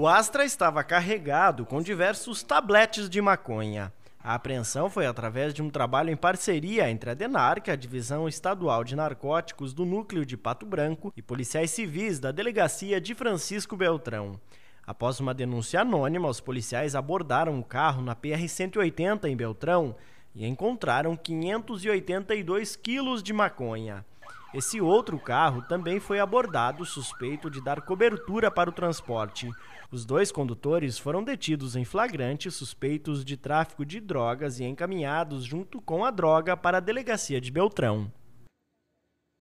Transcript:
O Astra estava carregado com diversos tabletes de maconha. A apreensão foi através de um trabalho em parceria entre a DENARC, a Divisão Estadual de Narcóticos do Núcleo de Pato Branco, e policiais civis da Delegacia de Francisco Beltrão. Após uma denúncia anônima, os policiais abordaram o um carro na PR-180 em Beltrão e encontraram 582 quilos de maconha. Esse outro carro também foi abordado suspeito de dar cobertura para o transporte. Os dois condutores foram detidos em flagrante suspeitos de tráfico de drogas e encaminhados junto com a droga para a delegacia de Beltrão.